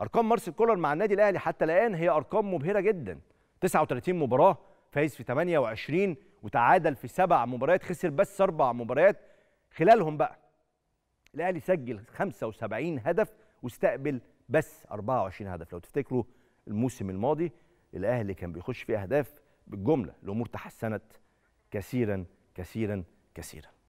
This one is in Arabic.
ارقام مارسيل كولر مع النادي الاهلي حتى الان هي ارقام مبهره جدا 39 مباراه فايز في 28 وتعادل في سبع مباريات خسر بس اربع مباريات خلالهم بقى الاهلي سجل 75 هدف واستقبل بس 24 هدف لو تفتكروا الموسم الماضي الاهلي كان بيخش في اهداف بالجمله الامور تحسنت كثيرا كثيرا كثيرا